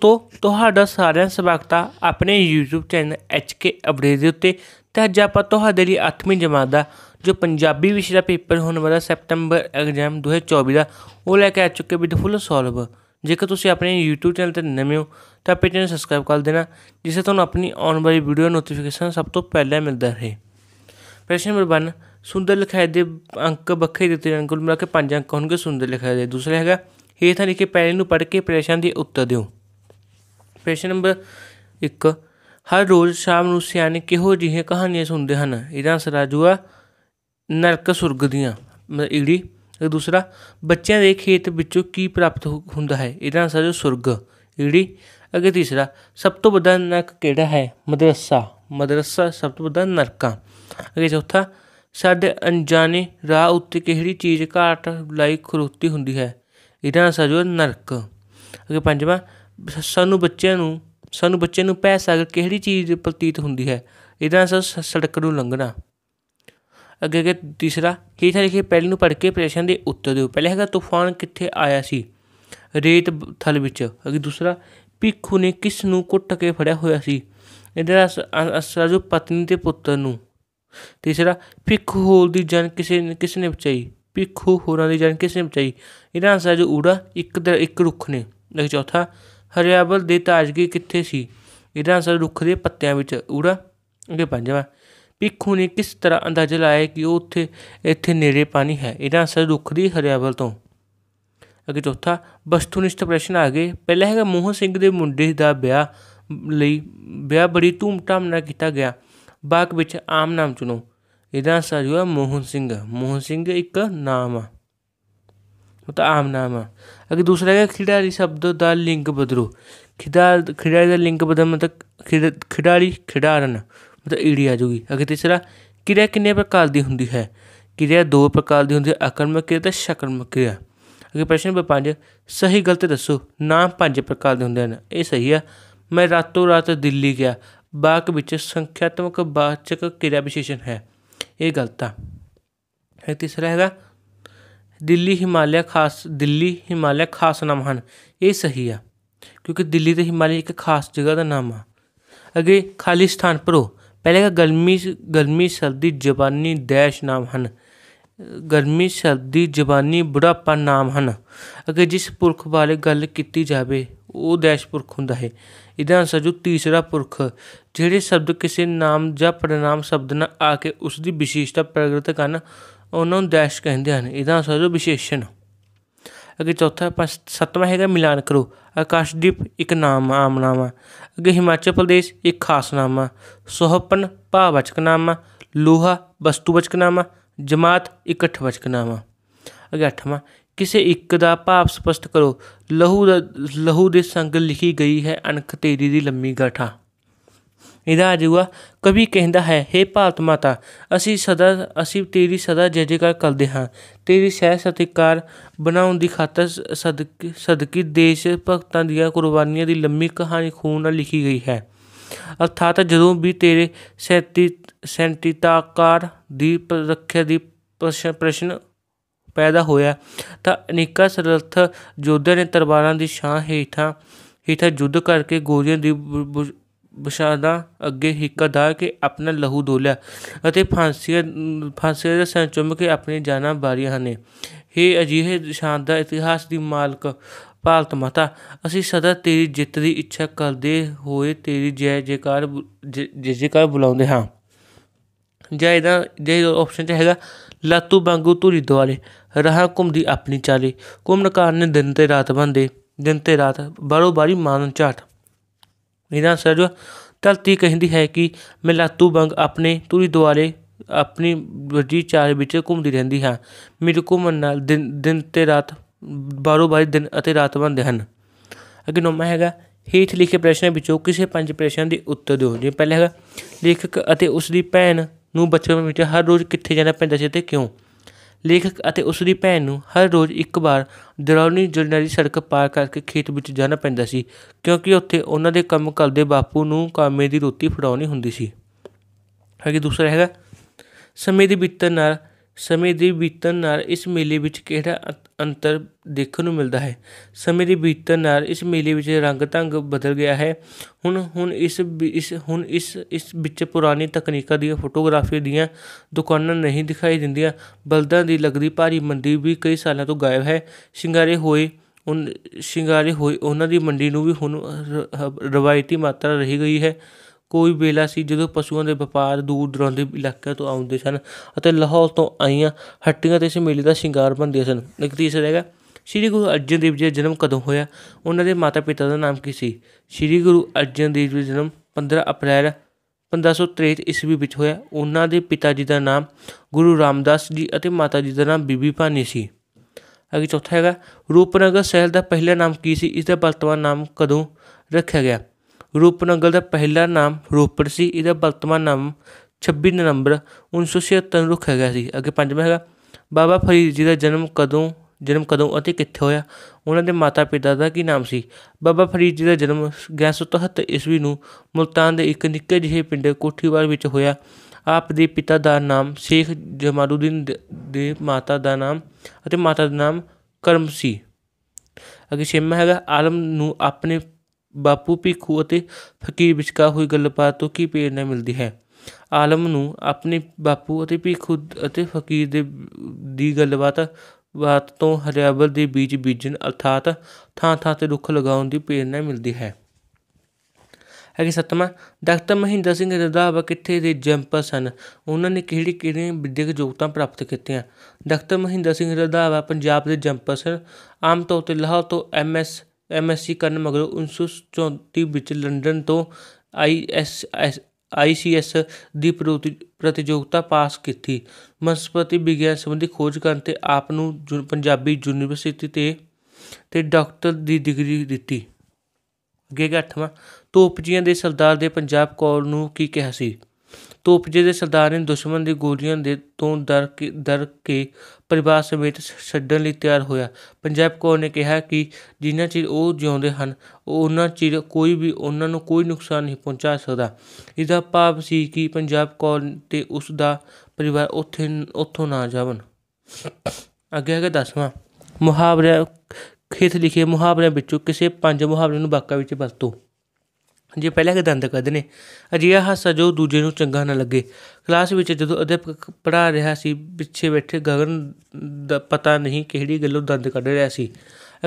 ਦੋਸਤੋ ਤੁਹਾਡਾ ਸਾਰਿਆਂ ਸਵਾਗਤਾ ਆਪਣੇ YouTube ਚੈਨਲ HK ਅਪਡੇਟ ਦੇ ਉੱਤੇ ਤੇ ਅੱਜ ਆਪਾਂ ਤੁਹਾਡੇ ਲਈ 8ਵੀਂ ਜਮਾਤ ਦਾ ਜੋ ਪੰਜਾਬੀ ਵਿਸ਼ੇ ਦਾ ਪੇਪਰ ਹੋਣ ਵਾਲਾ ਸੈਪਟੰਬਰ ਐਗਜ਼ਾਮ 2024 ਦਾ ਉਹ ਲੈ ਕੇ ਆ ਚੁੱਕੇ ਵਿਦ ਫੁੱਲ ਸੋਲਵ ਜੇਕਰ ਤੁਸੀਂ ਆਪਣੇ YouTube ਚੈਨਲ ਤੇ ਨਵੇਂ ਹੋ ਤਾਂ ਆਪਣੇ ਚੈਨਲ ਸਬਸਕ੍ਰਾਈਬ ਕਰ ਦੇਣਾ ਜਿਸ ਤੋਂ ਤੁਹਾਨੂੰ ਆਪਣੀ ਆਉਣ ਵਾਲੀ ਵੀਡੀਓ ਨੋਟੀਫਿਕੇਸ਼ਨ ਸਭ ਤੋਂ ਪਹਿਲਾਂ ਮਿਲਦਾ ਰਹੇ ਪ੍ਰਸ਼ਨ ਨੰਬਰ 1 ਸੁੰਦਰ ਲਿਖਾਈ ਦੇ ਅੰਕ ਬੱਖੇ ਦਿੱਤੇ ਜਾਣ ਕੁੱਲ ਮਿਲਾ ਕੇ 5 ਅੰਕ ਹੋਣਗੇ ਸੁੰਦਰ ਲਿਖਾਈ ਦੇ ਦੂਸਰਾ ਹੈਗਾ ਇਹ ਤਾਂ ਲਿਖੇ ਪਹਿਲੇ ਨੂੰ ਪੜ੍ਹ ਕੇ ਪ੍ਰਸ਼ਨ ਦੇ ਉੱਤਰ ਦਿਓ ਪ੍ਰਸ਼ਨ ਨੰਬਰ 1 ਹਰ ਰੋਜ਼ ਸ਼ਾਮ ਨੂੰ ਸਿਆਣੇ ਕਿਹੋ ਜਿਹੇ ਕਹਾਣੀਆਂ ਸੁਣਦੇ ਹਨ ਇਹਦਾ ਆਨਸਰ ਨਰਕ ਸੁਰਗ ਦੀਆਂ ਈੜੀ ਦੂਸਰਾ ਬੱਚਿਆਂ ਦੇ ਖੇਤ ਵਿੱਚੋਂ ਕੀ ਪ੍ਰਾਪਤ ਹੁੰਦਾ ਹੈ ਇਹਦਾ ਆਨਸਰ ਸੁਰਗ ਈੜੀ ਅਗੇ ਤੀਸਰਾ ਸਭ ਤੋਂ ਵੱਡਾ ਨਰਕ ਕਿਹੜਾ ਹੈ ਮਦਰਸਾ ਮਦਰਸਾ ਸਭ ਤੋਂ ਵੱਡਾ ਨਰਕਾ ਅਗੇ ਚੌਥਾ ਸਾਡੇ ਅਣਜਾਣੇ ਰਾਹ ਉੱਤੇ ਕਿਹੜੀ ਚੀਜ਼ ਘਾਟ ਲਈ ਖਰੋਤੀ ਹੁੰਦੀ ਹੈ ਇਹਦਾ ਆਨਸਰ ਨਰਕ ਅਗੇ ਪੰਜਵਾਂ ਸਾਨੂੰ ਬੱਚਿਆਂ ਨੂੰ ਸਾਨੂੰ ਬੱਚੇ ਨੂੰ ਪੈ ਸਕ ਕਿਹੜੀ ਚੀਜ਼ ਪ੍ਰਤੀਤ ਹੁੰਦੀ ਹੈ ਇਹਦਾ ਅਸਰ ਸੜਕ ਨੂੰ ਲੰਘਣਾ ਅੱਗੇ ਅੱਗੇ ਤੀਸਰਾ ਹੇਠਾਂ ਲਿਖੇ ਪਹਿਲੇ ਨੂੰ ਪੜ੍ਹ ਕੇ ਪ੍ਰਸ਼ਨ ਦੇ ਉੱਤਰ ਦਿਓ ਪਹਿਲੇ ਹੈਗਾ ਤੂਫਾਨ ਕਿੱਥੇ ਆਇਆ ਸੀ ਰੇਤ ਥਲ ਵਿੱਚ ਅੱਗੇ ਦੂਸਰਾ ਭਿੱਖੂ ਨੇ ਕਿਸ ਨੂੰ ਕੁੱਟ ਕੇ ਫੜਿਆ ਹੋਇਆ ਸੀ ਇਹਦਾ ਅਸਰ ਜੋ ਪਤਨੀ ਤੇ ਪੁੱਤਰ ਨੂੰ ਤੀਸਰਾ ਭਿੱਖੂ ਹੋਲ ਦੀ ਜਾਨ ਕਿਸੇ ਕਿਸ ਨੇ ਬਚਾਈ ਭਿੱਖੂ ਹੋਰਾਂ ਦੀ ਜਾਨ ਕਿਸ ਨੇ ਬਚਾਈ ਇਹਦਾ ਅਸਰ ਜੋ ਊੜਾ ਇੱਕ ਇੱਕ ਰੁੱਖ ਨੇ ਚੌਥਾ ਹਰਿਆਵਲ ਦੀ ਤਾਜ਼ਗੀ ਕਿੱਥੇ ਸੀ ਇਹਦਾ ਅਸਰ ਰੁੱਖ ਦੇ ਪੱਤਿਆਂ ਵਿੱਚ ਊੜਾ ਅੱਗੇ ਪੰਜਵਾਂ ਪਿੱਖੂ ਨੇ ਕਿਸ ਤਰ੍ਹਾਂ ਅੰਦਾਜ਼ਾ ਲਾਇਆ ਕਿ ਉਹ ਉੱਥੇ ਇੱਥੇ ਨੇੜੇ ਪਾਣੀ ਹੈ ਇਹਦਾ ਅਸਰ ਰੁੱਖ ਦੀ ਹਰਿਆਵਲ ਤੋਂ ਅੱਗੇ ਚੌਥਾ ਵਸਤੂਨਿਸ਼ਟ ਪ੍ਰਸ਼ਨ ਆ ਗਏ ਪਹਿਲਾ ਹੈਗਾ ਮੋਹਨ ਸਿੰਘ ਦੇ ਮੁੰਡੇ ਦਾ ਵਿਆਹ ਲਈ ਵਿਆਹ ਬੜੀ ਧੂਮ-ਧਾਮ ਨਾਲ ਕੀਤਾ ਗਿਆ ਬਾਗ ਵਿੱਚ ਆਮ ਨਾਮ ਚੁਣੋ ਇਹਦਾ ਅਸਰ ਹੋਇਆ ਮੋਹਨ ਸਿੰਘ ਮੋਹਨ ਸਿੰਘ ਇੱਕ ਨਾਮ ਆ तो, ਆਮ ਨਾਮ नाम है अगर दूसरा क्या खिलाड़ी शब्द का लिंग बदलो ਖਿਡਾਰੀ खिलाड़ी का लिंग बदल मतलब खिडारी खिडारन ਮਤਲਬ ਈੜੀ ਆ ਜੂਗੀ ਅਗੇ ਤੀਸਰਾ ਕਿਰਿਆ ਕਿੰਨੇ ਪ੍ਰਕਾਰ ਦੀ ਹੁੰਦੀ ਹੈ ਕਿਰਿਆ ਦੋ ਪ੍ਰਕਾਰ ਦੀ ਹੁੰਦੀ ਹੈ ਅਕਰਮਕ ਕਿਰਿਆ ਤੇ ਸ਼ਕਰਮਕ ਕਿਰਿਆ ਅਗੇ ਪ੍ਰਸ਼ਨ ਨੰਬਰ 5 ਸਹੀ ਗਲਤ ਦੱਸੋ ਨਾਮ ਪੰਜ ਪ੍ਰਕਾਰ ਦੇ ਹੁੰਦੇ ਹਨ ਇਹ ਸਹੀ ਆ ਮੈਂ ਰਾਤੋਂ ਰਾਤ ਦਿੱਲੀ ਗਿਆ ਵਾਕ ਵਿੱਚ ਸੰਖਿਆਤਮਕ ਬਾਚਕ ਕਿਰਿਆ ਵਿਸ਼ੇਸ਼ਣ ਹੈ ਇਹ ਗਲਤ ਆ ਇਹ ਤੀਸਰਾ ਹੈਗਾ ਦਿੱਲੀ ਹਿਮਾਲਿਆ ਖਾਸ ਦਿੱਲੀ ਹਿਮਾਲਿਆ ਖਾਸ ਨਾਮ ਹਨ ਇਹ ਸਹੀ ਆ ਕਿਉਂਕਿ ਦਿੱਲੀ ਤੇ ਹਿਮਾਲਿਆ ਇੱਕ ਖਾਸ ਜਗ੍ਹਾ ਦਾ ਨਾਮ ਆ ਅਗੇ ਖਾਲੀ ਸਥਾਨ ਪਹਿਲੇ ਪਹਿਲੇ ਗਰਮੀ ਗਰਮੀ ਸਰਦੀ ਜਵਾਨੀ ਦੇਸ਼ ਨਾਮ ਹਨ ਗਰਮੀ ਸਰਦੀ ਜਵਾਨੀ ਬੁਢਾਪਾ ਨਾਮ ਹਨ ਅਗੇ ਜਿਸ ਪੁਰਖ ਬਾਰੇ ਗੱਲ ਕੀਤੀ ਜਾਵੇ ਉਹ ਦੇਸ਼ ਪੁਰਖ ਹੁੰਦਾ ਹੈ ਇਹਦਾ ਅਨਸਰ ਜੋ ਤੀਸਰਾ ਪੁਰਖ ਜਿਹੜੇ ਸ਼ਬਦ ਕਿਸੇ ਨਾਮ ਜਾਂ ਪੜਨਾਮ ਸ਼ਬਦ ਨਾਲ ਆ ਕੇ ਉਸ ਦੀ ਵਿਸ਼ੇਸ਼ਤਾ ਪ੍ਰਗਟ ਕਰਨ ਉਹਨਾਂ ਨੂੰ ਦੈਸ਼ ਕਹਿੰਦੇ ਹਨ ਇਹਦਾ ਆਨਸਰ ਵਿਸ਼ੇਸ਼ਣ ਅਗੇ ਚੌਥਾ ਪੰਜ ਸੱਤਵਾਂ ਹੈਗਾ ਮਿਲਾਨ ਕਰੋ ਆਕਾਸ਼ਦੀਪ ਇੱਕ ਨਾਮ ਆਮਨਾਵਾ ਅਗੇ ਹਿਮਾਚਲ ਪ੍ਰਦੇਸ਼ ਇੱਕ ਖਾਸ ਨਾਮਾ ਸੋਹਪਨ ਭਾਵਚਕ ਨਾਮਾ ਲੋਹਾ ਵਸਤੂਵਚਕ ਨਾਮਾ ਜਮਾਤ ਇਕੱਠਵਚਕ ਨਾਮਾ ਅਗੇ ਅੱਠਵਾਂ ਕਿਸੇ ਇੱਕ ਦਾ ਭਾਵ ਸਪਸ਼ਟ ਕਰੋ ਲਹੂ ਦਾ ਲਹੂ ਦੇ ਸੰਗ ਲਿਖੀ ਗਈ ਹੈ ਅਣਖ ਤੇਰੀ ਦੀ ਲੰਮੀ ਗਾਠਾ ਇਹਦਾ ਆ ਕਵੀ ਕਹਿੰਦਾ ਹੈ हे ਭਾਰਤ ਮਾਤਾ ਅਸੀਂ ਸਦਾ ਅਸੀਂ ਤੇਰੀ ਸਦਾ ਜੈ ਜੈਕਾਰ ਕਰਦੇ ਹਾਂ ਤੇਰੀ ਸਹਿ ਸਤਿਕਾਰ ਬਣਾਉਣ ਦੀ ਖਾਤਰ ਸਦਕ ਸਦਕੀ ਦੇਸ਼ ਭਗਤਾਂ ਦੀਆਂ ਕੁਰਬਾਨੀਆਂ ਦੀ ਲੰਮੀ ਕਹਾਣੀ ਖੂਨ ਨਾਲ ਲਿਖੀ ਗਈ ਹੈ ਅਰਥਾਤ ਜਦੋਂ ਵੀ ਤੇਰੇ ਸੈਂਤੀ ਸੈਂਤੀਤਾਕਾਰ ਦੀ ਰੱਖਿਆ ਦੀ ਪ੍ਰਸ਼ਨ ਪੈਦਾ ਹੋਇਆ ਤਾਂ ਅਨੇਕਾਂ ਸਰਲਥ ਜੋਧੇ ਨੇ ਤਰਵਾਰਾਂ ਦੀ ਛਾਂ ਹੇਠਾਂ ਹੇਠਾਂ ਜੁੱਧ ਕਰਕੇ ਗੋਰੀਆਂ ਦੀ ਬਸ਼ਾਦਾ ਅੱਗੇ ਹਿੱਕਾ ਦਾ ਕੇ ਆਪਣਾ ਲਹੂ ਡੋਲਿਆ ਅਤੇ ਫਾਂਸੀ ਫਾਂਸੀ ਦੇ ਸਿਰ ਕੇ ਆਪਣੀ ਜਾਨਾਂ ਵਾਰੀਆਂ ਹਨ ਇਹ ਅਜਿਹੇ ਸ਼ਾਨਦਾਰ ਇਤਿਹਾਸ ਦੀ ਮਾਲਕ ਭਾਰਤ ਮਾਤਾ ਅਸੀਂ ਸਦਾ ਤੇਰੀ ਜਿੱਤ ਦੀ ਇੱਛਾ ਕਰਦੇ ਹੋਏ ਤੇਰੀ ਜੈ ਜੈਕਾਰ ਜੈ ਜੈਕਾਰ ਬੁਲਾਉਂਦੇ ਹਾਂ ਜੈ ਦਾ ਜੈ ਆਪਸ਼ਨ ਚ ਹੈਗਾ ਲਾਤੂ ਬੰਗੂ ਧੂਰੀ ਦਵਾਲੇ ਰਹਾ ਘੁੰਮਦੀ ਆਪਣੀ ਚਾਲੇ ਘੁੰਮਣ ਕਾਰਨ ਦਿਨ ਤੇ ਰਾਤ ਬੰਦੇ ਦਿਨ ਤੇ ਰਾਤ ਬਾਰੋ ਬਾਰੀ ਮਾਨਨ ਝਾਟ ਇਹਨਾਂ ਸਰਜ ਤਲਤੀ ਕਹਿੰਦੀ ਹੈ ਕਿ ਮਿਲਾਤੂ ਬੰਗ ਆਪਣੇ ਤੁਰੀ ਦੁਆਲੇ ਆਪਣੀ ਵਰਜੀ ਚਾਰ ਵਿੱਚ ਘੁੰਮਦੀ ਰਹਿੰਦੀ ਹੈ ਮੇਰੇ ਘੁੰਮਣ ਨਾਲ ਦਿਨ ਦਿਨ ਤੇ ਰਾਤ ਬਾਰੋ ਬਾਰੀ ਦਿਨ ਅਤੇ ਰਾਤ ਬੰਦੇ ਹਨ ਅੱਗੇ ਨੋਮਾ ਹੈਗਾ ਹੇਠ ਲਿਖੇ ਪ੍ਰਸ਼ਨ ਵਿੱਚੋਂ ਕਿਸੇ ਪੰਜ ਪ੍ਰਸ਼ਨ ਦੇ ਉੱਤਰ ਦਿਓ ਜੇ ਪਹਿਲਾ ਹੈਗਾ ਲੇਖਕ ਅਤੇ ਉਸ ਦੀ ਭੈਣ ਨੂੰ ਬਚਪਨ ਵਿੱਚ ਹਰ ਰੋਜ਼ ਕਿੱਥੇ ਜਾਣਾ ਪੈਂਦਾ ਸੀ ਤੇ ਕਿਉਂ ਲੇਖਕ ਅਤੇ ਉਸ ਦੀ ਭੈਣ ਨੂੰ ਹਰ ਰੋਜ਼ ਇੱਕ ਵਾਰ ਦਰੌਣੀ ਜਰਨਰੀ ਸੜਕ ਪਾਰ ਕਰਕੇ ਖੇਤ ਵਿੱਚ ਜਾਣਾ ਪੈਂਦਾ ਸੀ ਕਿਉਂਕਿ ਉੱਥੇ ਉਹਨਾਂ ਦੇ ਕੰਮ ਕਰਦੇ ਬਾਪੂ ਨੂੰ ਕਾਮੇ ਦੀ ਰੋਟੀ ਫੜਾਉਣੀ ਹੁੰਦੀ ਸੀ ਹੈਗੀ ਦੂਸਰਾ ਹੈਗਾ ਸਮੇਂ ਦੇ ਬੀਤਣ ਨਾਲ ਸਮੇਂ ਦੇ ਬੀਤਣ ਨਾਲ ਇਸ ਮੇਲੇ ਵਿੱਚ ਕਿਹੜਾ ਅੰਤਰ ਦੇਖਣ ਨੂੰ ਮਿਲਦਾ ਹੈ ਸਮੇਂ ਦੇ ਬੀਤਣ ਨਾਲ ਇਸ ਮੇਲੇ ਵਿੱਚ ਰੰਗ ਤੰਗ ਬਦਲ ਗਿਆ ਹੈ ਹੁਣ ਹੁਣ ਇਸ ਇਸ ਹੁਣ ਇਸ ਇਸ ਵਿੱਚ ਪੁਰਾਣੀ ਤਕਨੀਕਾਂ ਦੀਆਂ ਫੋਟੋਗ੍ਰਾਫੀ ਦੀਆਂ ਦੁਕਾਨਾਂ ਨਹੀਂ ਦਿਖਾਈ ਦਿੰਦੀਆਂ ਬਲਦਾਂ ਦੀ ਲੱਗਦੀ ਭਾਰੀ ਮੰਡੀ ਵੀ ਕਈ ਸਾਲਾਂ ਤੋਂ ਗਾਇਬ ਹੈ ਸ਼ਿੰਗਾਰੇ ਹੋਏ ਉਹ ਸ਼ਿੰਗਾਰੇ ਹੋਏ ਉਹਨਾਂ ਦੀ ਮੰਡੀ ਨੂੰ ਵੀ ਹੁਣ ਰਵਾਇਤੀ ਮਾਤਰਾ ਰਹੀ ਗਈ ਹੈ ਕੋਈ ਵੇਲਾ ਸੀ ਜਦੋਂ ਪਸ਼ੂਆਂ ਦੇ ਵਪਾਰ ਦੂਰ ਦੁਰਾਂਦੇ ਇਲਾਕਿਆਂ ਤੋਂ ਆਉਂਦੇ ਸਨ ਅਤੇ ਲਾਹੌਰ ਤੋਂ ਆਈਆਂ ਹੱਟੀਆਂ 'ਤੇ ਇਸ ਮੇਲੇ ਦਾ ਸ਼ਿੰਗਾਰ ਬੰਦੇ ਸਨ ਇੱਕ ਤੀਸਰਾ ਹੈਗਾ ਸ਼੍ਰੀ ਗੁਰੂ ਅਰਜਨ ਦੇਵ ਜੀ ਦਾ ਜਨਮ ਕਦੋਂ ਹੋਇਆ ਉਹਨਾਂ ਦੇ ਮਾਤਾ ਪਿਤਾ ਦਾ ਨਾਮ ਕੀ ਸੀ ਸ਼੍ਰੀ ਗੁਰੂ ਅਰਜਨ ਦੇਵ ਜੀ ਦਾ ਜਨਮ 15 ਅਪ੍ਰੈਲ 1563 ਈਸਵੀ ਵਿੱਚ ਹੋਇਆ ਉਹਨਾਂ ਦੇ ਪਿਤਾ ਜੀ ਦਾ ਨਾਮ ਗੁਰੂ ਰਾਮਦਾਸ ਜੀ ਅਤੇ ਮਾਤਾ ਜੀ ਦਾ ਨਾਮ ਬੀਬੀ ਭਾਨੀ ਸੀ ਅਗੇ ਚੌਥਾ ਹੈਗਾ ਰੂਪਨਗਰ ਸ਼ਹਿਰ ਦਾ ਪਹਿਲਾ ਨਾਮ ਕੀ ਸੀ ਇਸ ਦਾ ਵਰਤਮਾਨ ਨਾਮ ਕਦੋਂ ਰੱਖਿਆ ਗਿਆ ਰੂਪਨਗਰ ਦਾ ਪਹਿਲਾ ਨਾਮ ਰੂਪਰ ਸੀ ਇਹਦਾ ਵਰਤਮਾਨ ਨਾਮ 26 ਨਵੰਬਰ 1976 ਨੂੰ ਰੱਖਿਆ ਗਿਆ ਸੀ ਅੱਗੇ ਪੰਜਵਾਂ ਹੈਗਾ ਬਾਬਾ ਫਰੀਦ ਜੀ ਦਾ ਜਨਮ ਕਦੋਂ ਜਨਮ ਕਦੋਂ ਅਤੇ ਕਿੱਥੇ ਹੋਇਆ ਉਹਨਾਂ ਦੇ ਮਾਤਾ ਪਿਤਾ ਦਾ ਕੀ ਨਾਮ ਸੀ ਬਾਬਾ ਫਰੀਦ ਜੀ ਦਾ ਜਨਮ 1173 ਈਸਵੀ ਨੂੰ ਮੁਲਤਾਨ ਦੇ ਇੱਕ ਨਿੱਕੇ ਜਿਹੇ ਪਿੰਡ ਕੋਠੀਵਾਲ ਵਿੱਚ ਹੋਇਆ ਆਪ ਦੇ ਪਿਤਾ ਦਾ ਨਾਮ ਸ਼ੇਖ ਜਮਾਲਉਦੀਨ ਦੇ ਮਾਤਾ ਦਾ ਨਾਮ ਅਤੇ ਮਾਤਾ ਦਾ ਨਾਮ ਕਰਮ ਸੀ ਅਗੇ ਛੇਮਾ ਹੈਗਾ ਆਲਮ ਨੂੰ ਆਪਣੇ ਬਾਪੂ ਭਿੱਖੂ ਅਤੇ ਫਕੀਰ ਵਿਚਕਾਰ ਹੋਈ ਗੱਲਬਾਤ ਤੋਂ ਕੀ ਪ੍ਰੇਰਣਾ ਮਿਲਦੀ ਹੈ ਆਲਮ ਨੂੰ ਆਪਣੇ ਬਾਪੂ ਅਤੇ ਭਿੱਖੂ ਅਤੇ ਫਕੀਰ ਦੇ ਦੀ ਗੱਲਬਾਤ ਬਾਤ ਤੋਂ ਹਰਿਆਵਲ ਦੇ ਬੀਜ ਬੀਜਣ ਅਰਥਾਤ ਥਾਂ ਥਾਂ ਤੇ ਰੁੱਖ ਲਗਾਉਣ ਦੀ ਪ੍ਰੇਰਣਾ ਮਿਲਦੀ ਹੈ ਅਗੇ ਸਤਮਾ ਡਾਕਟਰ ਮਹਿੰਦਰ ਸਿੰਘ ਰੰਧਾਵਾ ਕਿੱਥੇ ਦੇ ਜੰਪਰ ਸਨ ਉਹਨਾਂ ਨੇ ਕਿਹੜੀ ਕਿਹੜੀ ਵਿਦਿਅਕ ਯੋਗਤਾ ਪ੍ਰਾਪਤ ਕੀਤੀਆਂ ਡਾਕਟਰ ਮਹਿੰਦਰ ਸਿੰਘ ਰੰਧਾਵਾ ਪੰਜਾਬ ਦੇ ਜੰਪਰ ਸਨ ਆਮ ਤੌਰ ਤੇ ਲਾਹੌਰ ਤੋਂ ਐਮਐਸ ਐਮ ਐਸ ਸੀ ਕਰਨ ਮਗਰੋਂ 1934 ਵਿੱਚ ਲੰਡਨ ਤੋਂ ਆਈਐਸ ਆਈਸੀਐਸ ਦੀ ਪ੍ਰਤੀਯੋਗਤਾ ਪਾਸ ਕੀਤੀ ਮਨਸਪਤੀ ਵਿਗਿਆਨ ਸੰਬੰਧੀ ਖੋਜ ਕਰਨ ਤੇ ਆਪ ਨੂੰ ਪੰਜਾਬੀ ਯੂਨੀਵਰਸਿਟੀ ਤੇ ਤੇ ਡਾਕਟਰ ਦੀ ਡਿਗਰੀ ਦਿੱਤੀ ਅੱਗੇ 8ਵਾਂ ਤੋਪਜੀਆਂ ਦੇ ਸਰਦਾਰ ਦੇ ਪੰਜਾਬ ਕੌਰ ਨੂੰ ਕੀ ਕਿਹਾ ਸੀ ਤੋਪਜੇ ਦੇ ਸਰਦਾਰ ਨੇ ਦੁਸ਼ਮਣ ਦੀ ਗੋਲੀਆਂ ਦੇ ਤੋਂ ਡਰ ਕੇ ਡਰ ਕੇ ਪਰਿਵਾਰ ਸਮੇਤ ਛੱਡਣ ਲਈ ਤਿਆਰ ਹੋਇਆ ਪੰਜਾਬ ਕੋਰ ਨੇ ਕਿਹਾ ਕਿ ਜਿੰਨਾ ਚਿਰ ਉਹ ਜਿਉਂਦੇ ਹਨ ਉਹਨਾਂ ਚਿਰ ਕੋਈ ਵੀ ਉਹਨਾਂ ਨੂੰ ਕੋਈ ਨੁਕਸਾਨ ਨਹੀਂ ਪਹੁੰਚਾ ਸਕਦਾ ਇਹਦਾ ਭਾਵ ਸੀ ਕਿ ਪੰਜਾਬ ਕੋਰ ਤੇ ਉਸ ਦਾ ਪਰਿਵਾਰ ਉੱਥੇ ਉੱਥੋਂ ਨਾ ਜਾਵਣ ਅੱਗੇ ਅੱਗੇ ਦਸਵਾਂ ਮੁਹਾਵਰੇ ਖੇਤ ਲਿਖੇ ਮੁਹਾਵਰੇ ਵਿੱਚੋਂ ਕਿਸੇ ਪੰਜ ਮੁਹਾਵਰੇ ਨੂੰ ਵਾਕਾਂ ਵਿੱਚ ਵਰਤੋ ਜੇ ਪਹਿਲਾਂ ਕੇ ਦੰਦ ਕੱਢਨੇ ਅਜਿਹਾ ਹਾਸਾ ਜੋ ਦੂਜੇ ਨੂੰ ਚੰਗਾ ਨਾ ਲੱਗੇ ਕਲਾਸ ਵਿੱਚ ਜਦੋਂ ਅਧਿਆਪਕ ਪੜਾ ਰਿਹਾ ਸੀ ਪਿੱਛੇ ਬੈਠੇ ਗਗਨ ਦਾ ਪਤਾ ਨਹੀਂ ਕਿਹੜੀ ਗੱਲੋਂ ਦੰਦ ਕੱਢ ਰਿਹਾ ਸੀ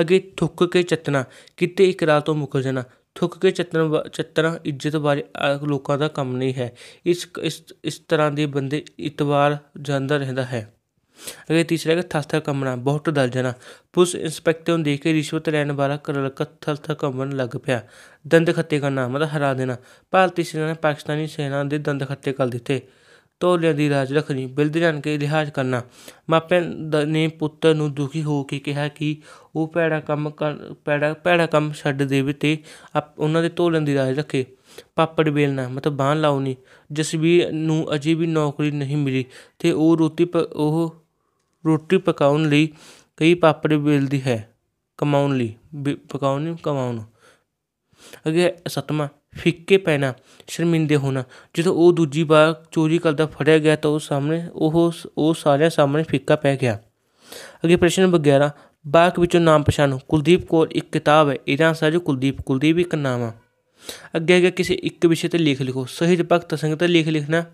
ਅੱਗੇ ਥੁੱਕ ਕੇ ਚਤਨਾ ਕਿਤੇ ਇੱਕ ਰਾਤ ਤੋਂ ਮੁੱਕ ਜਾਣਾ ਥੁੱਕ ਕੇ ਚਤਨਾ ਚਤਨਾ ਇੱਜ਼ਤ ਬਾਰੇ ਲੋਕਾਂ ਦਾ ਕੰਮ ਨਹੀਂ ਹੈ ਇਸ ਇਸ ਇਸ ਤਰ੍ਹਾਂ ਦੇ ਬੰਦੇ ਇਤਵਾਰ ਜਾਂਦਾ ਰਹਿੰਦਾ ਹੈ ਅਗੇ ਤੀਸਰਾ ਹੈ ਥਸਥਾ ਕੰਮਣਾ ਬਹੁਤ ਦਲ ਜਾਣਾ ਪੁਲਿਸ ਇੰਸਪੈਕਟਰ ਨੂੰ ਦੇਖ ਕੇ ਰਿਸ਼ਵਤ ਲੈਣ ਵਾਲਾ ਕਰਲਕਤ ਥਸਥਾ ਕੰਮਣ ਲੱਗ ਪਿਆ ਦੰਦ ਖੱਤੇ ਕਰਨਾ ਮਤਲਬ ਹਰਾ ਦੇਣਾ ਭਾਰਤੀ ਸੈਨਾ ਨੇ ਪਾਕਿਸਤਾਨੀ ਸੈਨਾ ਦੇ ਦੰਦ ਖੱਤੇ ਕਰ ਦਿੱਤੇ ਤੋਲਿਆਂ ਦੀ ਰਾਜ ਰੱਖਣੀ ਬਿਲਦ ਜਾਣ ਕੇ ਇਤਿਹਾਸ ਕਰਨਾ ਮਾਪਿਆਂ ਨੇ ਪੁੱਤਰ ਨੂੰ ਦੁਖੀ ਹੋ ਕੇ ਕਿਹਾ ਕਿ ਉਹ ਪੈੜਾ ਕੰਮ ਪੈੜਾ ਪੈੜਾ ਕੰਮ ਛੱਡ ਦੇਵੇ ਤੇ ਉਹਨਾਂ ਦੇ ਤੋਲਿਆਂ ਦੀ ਰਾਜ ਰੱਖੇ ਪਾਪੜ ਵੇਲਣਾ ਮਤਲਬ ਬਾਹਨ ਲਾਉਣੀ ਜਸਵੀਰ ਨੂੰ ਅਜੇ ਵੀ ਨੌਕਰੀ ਨਹੀਂ ਮਿਲੀ ਤੇ ਉਹ ਰੋਟੀ ਉਹ ਰੋਟੀ ਪਕਾਉਣ ਲਈ ਕਈ ਪਾਪੜ ਵੇਲਦੀ ਹੈ ਕਮਾਉਣ ਲਈ ਪਕਾਉਣ ਨਹੀਂ ਕਮਾਉਣ ਨੂੰ ਅੱਗੇ ਸੱਤਵਾਂ ਫਿੱਕੇ ਪੈਣਾ ਸ਼ਰਮਿੰਦੇ ਹੋਣਾ ਜਦੋਂ ਉਹ ਦੂਜੀ ਵਾਰ ਚੋਰੀ ਕਰਦਾ ਫੜਿਆ ਗਿਆ ਤਾਂ ਉਹ ਸਾਹਮਣੇ ਉਹ ਉਹ ਸਾਰਿਆਂ ਸਾਹਮਣੇ ਫਿੱਕਾ ਪੈ ਗਿਆ ਅੱਗੇ ਪ੍ਰਸ਼ਨ 11 ਬਾਕ ਵਿੱਚੋਂ ਨਾਮ ਪਛਾਣੋ ਕੁਲਦੀਪ ਕੋਲ ਇੱਕ ਕਿਤਾਬ ਹੈ ਇਹਦਾ ਸਾਜ ਕੁਲਦੀਪ ਕੁਲਦੀਪ ਇੱਕ ਨਾਮ ਆ ਅੱਗੇ ਅੱਗੇ ਕਿਸੇ ਇੱਕ ਵਿਸ਼ੇ ਤੇ ਲਿਖ ਲਿਖੋ ਸਹੀਦ ਭਗਤ ਸਿੰਘ ਤੇ ਲਿਖ ਲਿਖਣਾ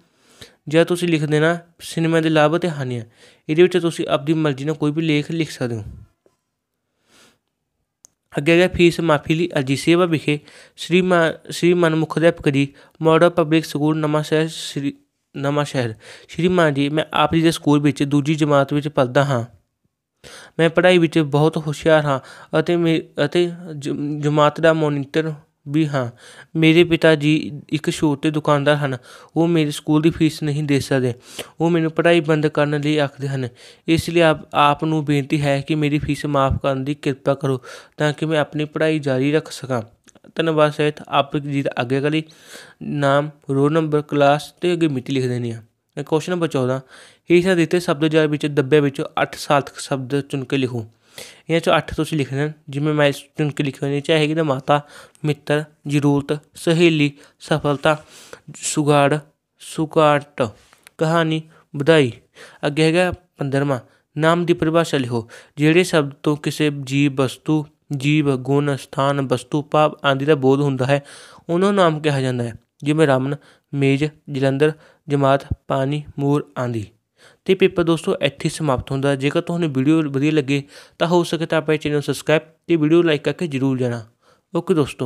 ਜਾਂ ਤੁਸੀਂ ਲਿਖ ਦੇਣਾ ਸਿਨੇਮਾ ਦੇ ਲਾਭ ਤੇ ਹਾਨੀਆਂ ਇਹਦੇ ਵਿੱਚ ਤੁਸੀਂ ਆਪਣੀ ਮਰਜ਼ੀ ਨਾਲ ਕੋਈ ਵੀ ਲੇਖ ਲਿਖ ਸਕਦੇ ਹੋ ਅੱਗੇ ਗਏ ਫੀਸ ਮਾਫੀ ਲਈ ਅਰਜੀ ਸੇਵਾ ਵਿਖੇ ਸ੍ਰੀ ਸ੍ਰੀ ਮਨਮੁਖ ਅਧਿਆਪਕ ਜੀ ਮਾਡਲ ਪਬਲਿਕ ਸਕੂਲ ਨਮਾਸ਼ਹਿਰ ਸ੍ਰੀ ਨਵਾਂਸ਼ਹਿਰ ਸ੍ਰੀ ਮਾਨ ਜੀ ਮੈਂ ਆਪ ਜੀ ਦੇ ਸਕੂਲ ਵਿੱਚ ਦੂਜੀ ਜਮਾਤ ਵਿੱਚ ਪੜਦਾ ਹਾਂ ਮੈਂ ਪੜ੍ਹਾਈ ਵਿੱਚ ਬਹੁਤ ਹੁਸ਼ਿਆਰ ਹਾਂ ਅਤੇ ਅਤੇ ਜਮਾਤ ਦਾ ਮੋਨੀਟਰ ਵੀ ਹਾਂ ਮੇਰੇ ਪਿਤਾ ਜੀ ਇੱਕ ਛੋਟੇ ਦੁਕਾਨਦਾਰ ਹਨ ਉਹ ਮੇਰੇ ਸਕੂਲ ਦੀ ਫੀਸ ਨਹੀਂ ਦੇ ਸਕਦੇ ਉਹ ਮੈਨੂੰ ਪੜ੍ਹਾਈ ਬੰਦ ਕਰਨ ਲਈ ਆਖਦੇ ਹਨ ਇਸ ਲਈ ਆਪ ਆਪ ਨੂੰ ਬੇਨਤੀ ਹੈ ਕਿ ਮੇਰੀ ਫੀਸ ਮਾਫ ਕਰਨ ਦੀ ਕਿਰਪਾ ਕਰੋ ਤਾਂ ਕਿ ਮੈਂ ਆਪਣੀ ਪੜ੍ਹਾਈ ਜਾਰੀ ਰੱਖ ਸਕਾਂ ਧੰਨਵਾਦ ਸਹਿਤ ਆਪ ਜੀ ਦਾ ਅੱਗੇ ਕਲੀ ਨਾਮ ਰੋਲ ਨੰਬਰ ਕਲਾਸ ਤੇ ਅੱਗੇ ਮਿਤੀ ਲਿਖ ਦੇਣੀ ਆ ਕੁਐਸਚਨ ਨੰਬਰ 14 ਹੀ ਸਾ ਦਿੱਤੇ ਸ਼ਬਦ ਜਾਰ ਵਿੱਚ ਦੱਬੇ ਵਿੱਚੋਂ 8 ਸਾਰਥਕ ਸ਼ਬਦ ਚੁਣ ਕੇ ਲਿਖੋ ਇਹ 'ਚੋਂ ਅੱਠ ਤੁਸੀਂ ਲਿਖ ਲੈਣ ਜਿਵੇਂ ਮੈਂ ਚੁਣ ਕੇ ਲਿਖਿਆ ਹੋਏ ਚਾਹੇ ਤਾਂ ਮਾਤਾ ਮਿੱਤਰ ਜ਼ਰੂਰਤ ਸਹੇਲੀ ਸਫਲਤਾ ਸੁਗਾੜ ਸੁਕਾਟ ਕਹਾਣੀ ਵਧਾਈ ਅੱਗੇ ਹੈਗਾ 15ਵਾਂ ਨਾਮ ਦੀ ਪਰਿਭਾਸ਼ਾ ਲਿਖੋ ਜਿਹੜੇ ਸ਼ਬਦ ਤੋਂ ਕਿਸੇ ਜੀਵ ਵਸਤੂ ਜੀਵ ਗੁਣ ਸਥਾਨ ਵਸਤੂ ਭਾਵ ਆਦਿ ਦਾ ਬੋਧ ਹੁੰਦਾ ਹੈ ਉਹਨਾਂ ਨੂੰ ਨਾਮ ਕਿਹਾ ਜਾਂਦਾ ਹੈ ਜਿਵੇਂ ਰਮਨ ਮੇਜ ਜਲੰਧਰ ਜਮਾਤ ਪਾਣੀ ਮੂਰ ਆਂਦੀ ਤੇ ਪੇਪਰ ਦੋਸਤੋ ਇੱਥੇ ਸਮਾਪਤ ਹੁੰਦਾ ਜੇਕਰ ਤੁਹਾਨੂੰ ਵੀਡੀਓ ਵਧੀਆ ਲੱਗੇ ਤਾਂ ਹੋ ਸਕੇ ਤਾਂ ਆਪਣੇ ਚੈਨਲ ਨੂੰ ਸਬਸਕ੍ਰਾਈਬ ਤੇ ਵੀਡੀਓ ਲਾਈਕ ਕਰਕੇ ਜਰੂਰ ਜਾਣਾ ਓਕੇ ਦੋਸਤੋ